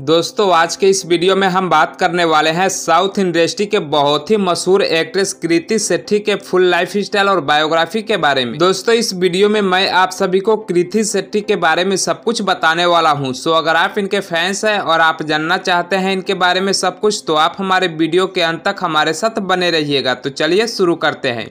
दोस्तों आज के इस वीडियो में हम बात करने वाले हैं साउथ इंडस्ट्री के बहुत ही मशहूर एक्ट्रेस कृति सेठी के फुल लाइफ स्टाइल और बायोग्राफी के बारे में दोस्तों इस वीडियो में मैं आप सभी को कृति सेठी के बारे में सब कुछ बताने वाला हूं सो अगर आप इनके फैंस हैं और आप जानना चाहते हैं इनके बारे में सब कुछ तो आप हमारे वीडियो के अंत तक हमारे साथ बने रहिएगा तो चलिए शुरू करते हैं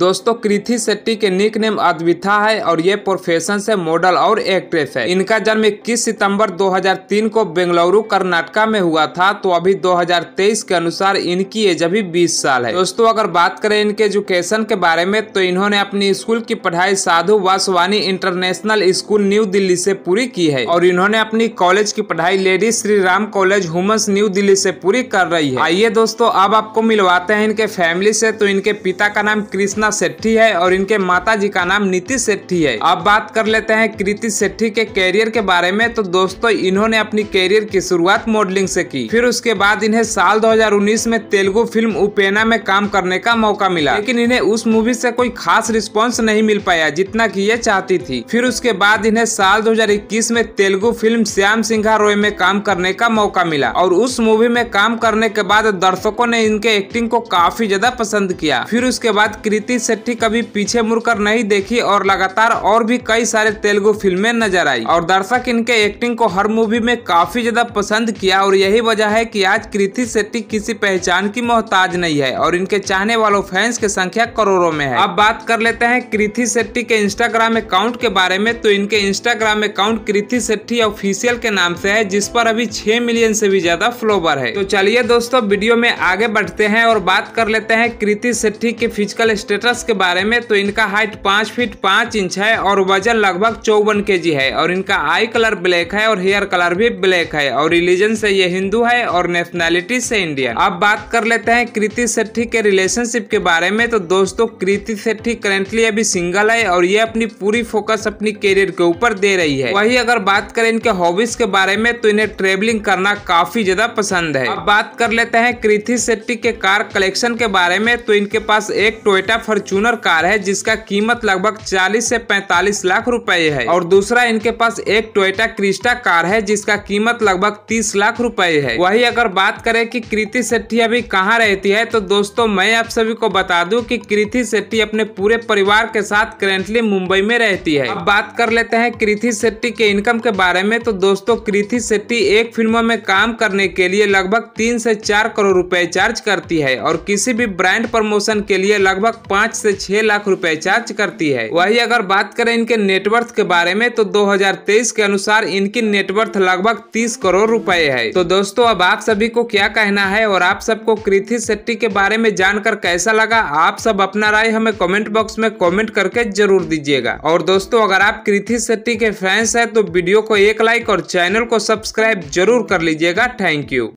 दोस्तों कृथि शेट्टी के निक नेम अद्विथा है और ये प्रोफेशन से मॉडल और एक्ट्रेस है इनका जन्म इक्कीस सितम्बर 2003 को बेंगलुरु कर्नाटका में हुआ था तो अभी 2023 के अनुसार इनकी एज अभी बीस साल है दोस्तों अगर बात करें इनके एजुकेशन के बारे में तो इन्होंने अपनी स्कूल की पढ़ाई Sadhu Vaswani international school new Delhi से पूरी की है और इन्होंने अपनी कॉलेज की पढ़ाई ladies Shri Ram college womens new Delhi से पूरी कर रही है आइए दोस्तों अब आपको मिलवाते हैं इनके फैमिली से तो इनके पिता का नाम कृष्णा कल्पना सेट्ठी है और इनके माता जी का नाम नीतीश सेट्ठी है अब बात कर लेते हैं कृति सेट्ठी के कैरियर के बारे में तो दोस्तों इन्होंने अपनी कैरियर की शुरुआत मॉडलिंग से की फिर उसके बाद इन्हें साल 2019 में तेलुगु फिल्म उपेना में काम करने का मौका मिला लेकिन इन्हें उस मूवी से कोई खास रिस्पॉन्स नहीं मिल पाया जितना की ये चाहती थी फिर उसके बाद इन्हें साल 2021 में तेलुगु फिल्म श्याम सिंघा रोय में काम करने का मौका मिला और उस मूवी में काम करने के बाद दर्शकों ने इनके एक्टिंग को काफी ज्यादा पसंद किया फिर उसके बाद कृति शेट्टी कभी पीछे मुड़कर नहीं देखी और लगातार और भी कई सारे तेलुगु फिल्में नजर आई और दर्शक इनके एक्टिंग को हर मूवी में काफी ज्यादा पसंद किया और यही वजह है की आज कृति शेट्टी किसी पहचान की मोहताज नहीं है और इनके चाहने वालों फैंस की संख्या करोड़ों में है अब बात कर लेते हैं कृति शेट्टी के इंस्टाग्राम अकाउंट के बारे में तो इनके Instagram account Kriti Shetty official के नाम से है जिस पर अभी छह मिलियन से भी ज्यादा फ्लोवर है तो चलिए दोस्तों वीडियो में आगे बढ़ते हैं और बात कर लेते हैं कृति शेट्टी के फिजिकल स्टेटस फिटनेस के बारे में तो इनका हाइट पाँच फीट पाँच इंच है और वजन लगभग चौवन के है और इनका आई कलर ब्लैक है और हेयर कलर भी ब्लैक है और रिलीजन से ये हिंदू है और नेशनैलिटी से इंडियन अब बात कर लेते हैं कृति सेट्ठी के रिलेशनशिप के बारे में तो दोस्तों कृति सेट्ठी करेंटली अभी सिंगल है और ये अपनी पूरी फोकस अपनी करियर के ऊपर दे रही है वही अगर बात करें इनके हॉबीज के बारे में तो इन्हें ट्रेवलिंग करना काफी ज्यादा पसंद है अब बात कर लेते हैं कृति सेट्टी के कार कलेक्शन के बारे में तो इनके पास एक टोयटा फॉर फॉर्चूनर कार है जिसका कीमत लगभग 40 से 45 लाख रुपए है और दूसरा इनके पास एक टोयोटा क्रिस्टा कार है जिसका कीमत लगभग 30 लाख रुपए है वही अगर बात करें कि कृति सेट्टी अभी कहाँ रहती है तो दोस्तों मैं आप सभी को बता दूं कि कृति सेट्टी अपने पूरे परिवार के साथ करेंटली मुंबई में रहती है अब बात कर लेते हैं कृति सेट्टी के इनकम के बारे में तो दोस्तों कृति सेट्टी एक फिल्मों में काम करने के लिए लगभग तीन से चार करोड़ रुपए चार्ज करती है और किसी भी ब्रांड प्रमोशन के लिए लगभग पाँच से छह लाख रुपए चार्ज करती है वही अगर बात करें इनके नेटवर्थ के बारे में तो 2023 के अनुसार इनकी नेटवर्थ लगभग 30 करोड़ रुपए है तो दोस्तों अब आप सभी को क्या कहना है और आप सबको कृति शेट्टी के बारे में जानकर कैसा लगा आप सब अपना राय हमें कॉमेंट बॉक्स में कॉमेंट करके जरूर दीजिएगा और दोस्तों अगर आप कृति शेट्टी के फैंस है तो वीडियो को एक लाइक और चैनल को सब्सक्राइब जरूर कर लीजिएगा थैंक यू